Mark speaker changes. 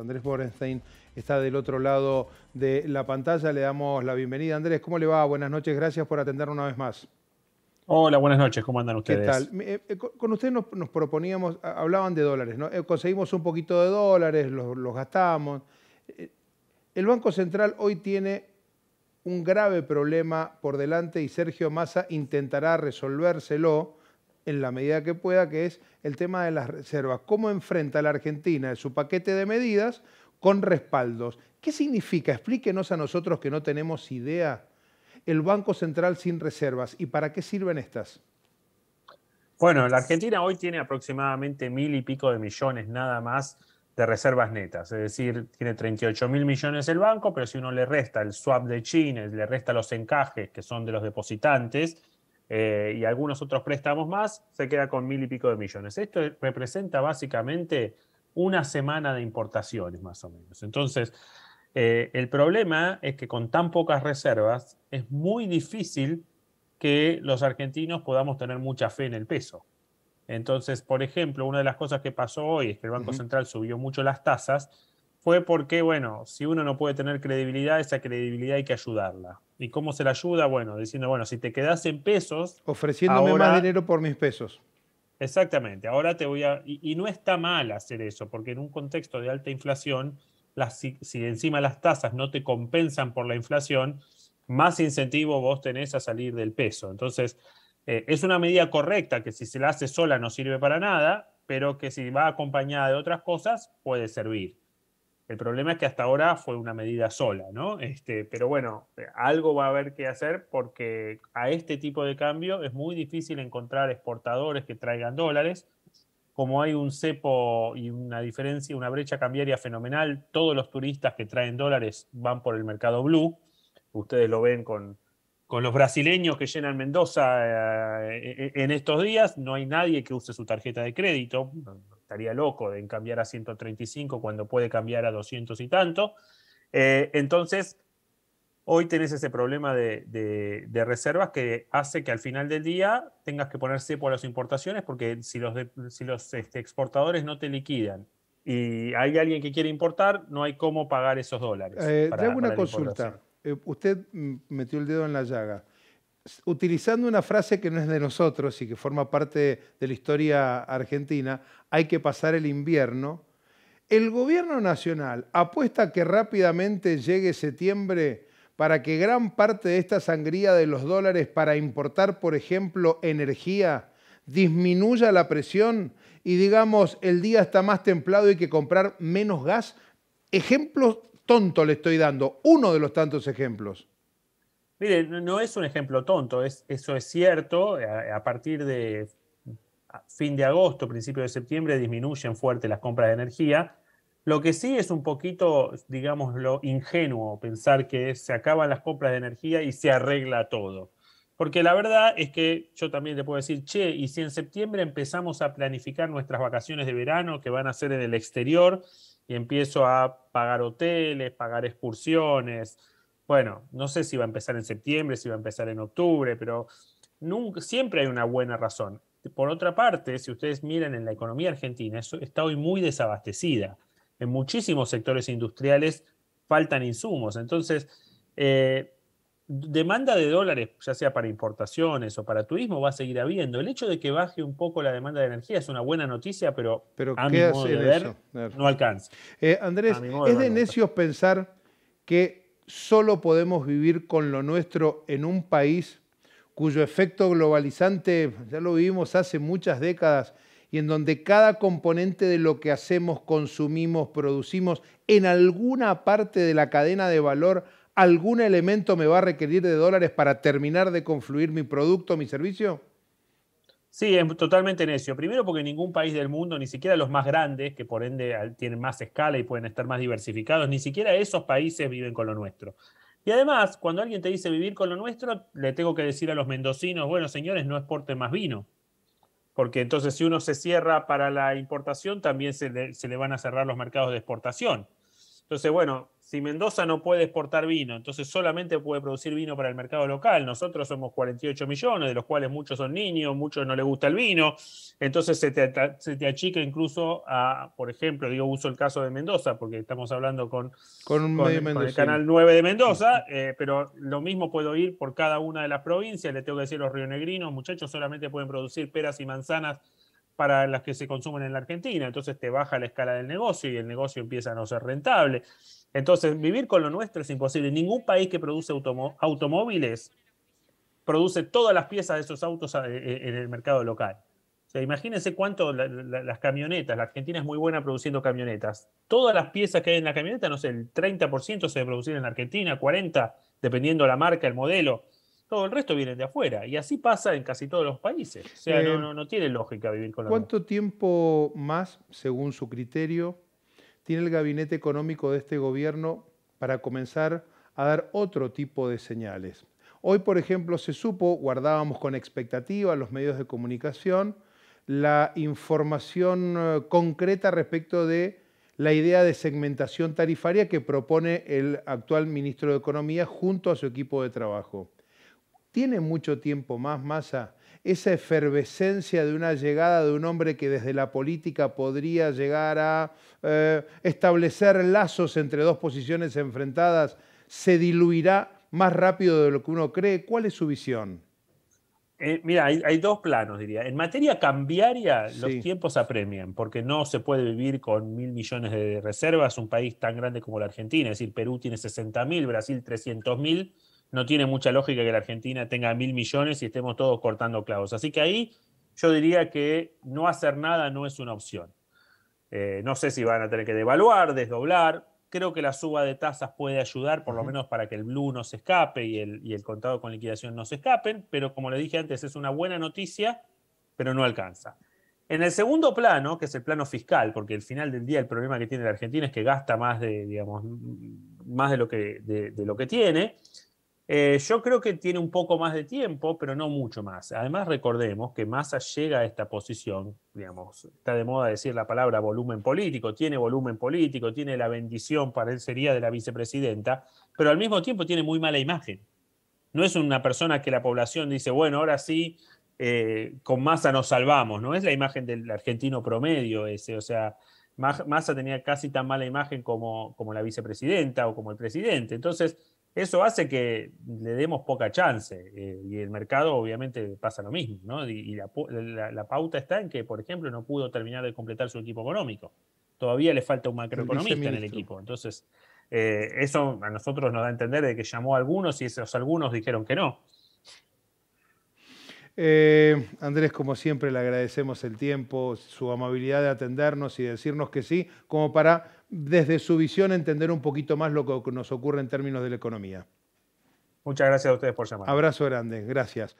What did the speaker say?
Speaker 1: Andrés Borenstein está del otro lado de la pantalla. Le damos la bienvenida. Andrés, ¿cómo le va? Buenas noches, gracias por atender una vez más.
Speaker 2: Hola, buenas noches, ¿cómo andan ustedes? ¿Qué tal?
Speaker 1: Eh, eh, con ustedes nos, proponíamos, ah, hablaban de dólares, ¿no? Eh, conseguimos un poquito de dólares, los, los gastamos. El Banco Central hoy tiene un grave problema por delante y Sergio Massa intentará resolvérselo en la medida que pueda, que es el tema de las reservas. ¿Cómo enfrenta la Argentina su paquete de medidas con respaldos? ¿Qué significa? Explíquenos a nosotros que no tenemos idea el Banco Central sin reservas y para qué sirven estas.
Speaker 2: Bueno, la Argentina hoy tiene aproximadamente mil y pico de millones nada más de reservas netas, es decir, tiene 38 mil millones el banco, pero si uno le resta el swap de China, le resta los encajes que son de los depositantes, eh, y algunos otros préstamos más, se queda con mil y pico de millones. Esto representa básicamente una semana de importaciones, más o menos. Entonces, eh, el problema es que con tan pocas reservas es muy difícil que los argentinos podamos tener mucha fe en el peso. Entonces, por ejemplo, una de las cosas que pasó hoy es que el Banco Central subió mucho las tasas, fue porque, bueno, si uno no puede tener credibilidad, esa credibilidad hay que ayudarla. ¿Y cómo se la ayuda? Bueno, diciendo, bueno, si te quedas en pesos. Ofreciéndome más
Speaker 1: dinero por mis pesos.
Speaker 2: Exactamente, ahora te voy a. Y, no está mal hacer eso, porque en un contexto de alta inflación, las, si, encima las tasas no te compensan por la inflación, más incentivo vos tenés a salir del peso. Entonces, eh, es una medida correcta que si se la hace sola no sirve para nada, pero que si va acompañada de otras cosas, puede servir. El problema es que hasta ahora fue una medida sola, ¿no? Este, pero bueno, algo va a haber que hacer porque a este tipo de cambio es muy difícil encontrar exportadores que traigan dólares. Como hay un cepo y una diferencia, una brecha cambiaria fenomenal, todos los turistas que traen dólares van por el mercado blue. Ustedes lo ven con, los brasileños que llenan Mendoza eh, eh, en estos días. No hay nadie que use su tarjeta de crédito estaría loco de cambiar a 135 cuando puede cambiar a 200 y tanto. Eh, entonces, hoy tenés ese problema de, reservas que hace que al final del día tengas que ponerse por las importaciones porque si los, los este, exportadores no te liquidan y hay alguien que quiere importar, no hay cómo pagar esos dólares. Eh, hago una consulta.
Speaker 1: Eh, usted metió el dedo en la llaga utilizando una frase que no es de nosotros y que forma parte de la historia argentina, hay que pasar el invierno, el gobierno nacional apuesta a que rápidamente llegue septiembre para que gran parte de esta sangría de los dólares para importar, por ejemplo, energía, disminuya la presión y digamos, el día está más templado y hay que comprar menos gas. Ejemplos tonto le estoy dando, uno de los tantos ejemplos.
Speaker 2: Mire, no es un ejemplo tonto, eso es cierto. A, partir de fin de agosto, principio de septiembre, disminuyen fuerte las compras de energía. Lo que sí es un poquito, digamos, ingenuo pensar que se acaban las compras de energía y se arregla todo. Porque la verdad es que yo también te puedo decir, che, y si en septiembre empezamos a planificar nuestras vacaciones de verano que van a ser en el exterior y empiezo a pagar hoteles, pagar excursiones, bueno, no sé si va a empezar en septiembre, si va a empezar en octubre, pero siempre hay una buena razón. Por otra parte, si ustedes miran en la economía argentina, está hoy muy desabastecida. En muchísimos sectores industriales faltan insumos. Entonces, eh, demanda de dólares, ya sea para importaciones o para turismo, va a seguir habiendo. El hecho de que baje un poco la demanda de energía es una buena noticia, pero, a no alcanza.
Speaker 1: Eh, Andrés, ¿es de necios pensar que solo podemos vivir con lo nuestro en un país cuyo efecto globalizante ya lo vivimos hace muchas décadas y en donde cada componente de lo que hacemos, consumimos, producimos, en alguna parte de la cadena de valor, algún elemento me va a requerir de dólares para terminar de confluir mi producto, mi servicio?
Speaker 2: Sí, es totalmente necio. Primero porque ningún país del mundo, ni siquiera los más grandes, que por ende tienen más escala y pueden estar más diversificados, ni siquiera esos países viven con lo nuestro. Y además, cuando alguien te dice vivir con lo nuestro, le tengo que decir a los mendocinos, bueno, señores, no exporten más vino. Porque entonces si uno se cierra para la importación, también se le, se le van a cerrar los mercados de exportación. Entonces, bueno, si Mendoza no puede exportar vino, entonces solamente puede producir vino para el mercado local. Nosotros somos 48 millones, de los cuales muchos son niños, muchos no les gusta el vino. Entonces se te, achica incluso a, por ejemplo, digo, uso el caso de Mendoza, porque estamos hablando con, con, el canal 9 de Mendoza, eh, pero lo mismo puedo ir por cada una de las provincias. Le tengo que decir a los rionegrinos, muchachos, solamente pueden producir peras y manzanas para las que se consumen en la Argentina. Entonces te baja la escala del negocio y el negocio empieza a no ser rentable. Entonces vivir con lo nuestro es imposible. Ningún país que produce automóviles produce todas las piezas de esos autos eh, en el mercado local. O sea, imagínense cuánto las camionetas, la Argentina es muy buena produciendo camionetas. Todas las piezas que hay en la camioneta, no sé, el 30% se debe producir en la Argentina, 40%, dependiendo la marca, el modelo. Todo el resto viene de afuera. Y así pasa en casi todos los países. O sea, no, eh, tiene lógica vivir con la ¿Cuánto
Speaker 1: tiempo más, según su criterio, tiene el gabinete económico de este gobierno para comenzar a dar otro tipo de señales? Hoy, por ejemplo, se supo, guardábamos con expectativa los medios de comunicación, la información eh, concreta respecto de la idea de segmentación tarifaria que propone el actual ministro de Economía junto a su equipo de trabajo tiene mucho tiempo más, masa, esa efervescencia de una llegada de un hombre que desde la política podría llegar a eh, establecer lazos entre dos posiciones enfrentadas, se diluirá más rápido de lo que uno cree. ¿Cuál es su visión?
Speaker 2: Eh, mira, hay, dos planos, diría. En materia cambiaria, los tiempos apremian, porque no se puede vivir con mil millones de reservas, un país tan grande como la Argentina. Es decir, Perú tiene 60.000, mil, Brasil 300 mil no tiene mucha lógica que la Argentina tenga mil millones y estemos todos cortando clavos. Así que ahí yo diría que no hacer nada no es una opción. Eh, no sé si van a tener que devaluar, desdoblar. Creo que la suba de tasas puede ayudar, por lo menos para que el blue no se escape y el, contado con liquidación no se escapen, pero como le dije antes, es una buena noticia, pero no alcanza. En el segundo plano, que es el plano fiscal, porque al final del día el problema que tiene la Argentina es que gasta más de, digamos, más de lo que, de lo que tiene, eh, yo creo que tiene un poco más de tiempo, pero no mucho más. Además, recordemos que Massa llega a esta posición, digamos, está de moda decir la palabra volumen político, tiene volumen político, tiene la bendición, parecería, de la vicepresidenta, pero al mismo tiempo tiene muy mala imagen. No es una persona que la población dice, bueno, ahora sí, eh, con Massa nos salvamos, ¿no? Es la imagen del argentino promedio ese, o sea, Massa tenía casi tan mala imagen como, como la vicepresidenta o como el presidente. Entonces, eso hace que le demos poca chance eh, y el mercado obviamente pasa lo mismo, ¿no? Y, la, pauta está en que, por ejemplo, no pudo terminar de completar su equipo económico. Todavía le falta un macroeconomista en el equipo. Entonces, eh, eso a nosotros nos da a entender de que llamó a algunos y esos algunos dijeron que no.
Speaker 1: Eh, Andrés, como siempre, le agradecemos el tiempo, su amabilidad de atendernos y decirnos que sí, como para, desde su visión, entender un poquito más lo que nos ocurre en términos de la economía.
Speaker 2: Muchas gracias a ustedes por llamar.
Speaker 1: Abrazo grande, gracias.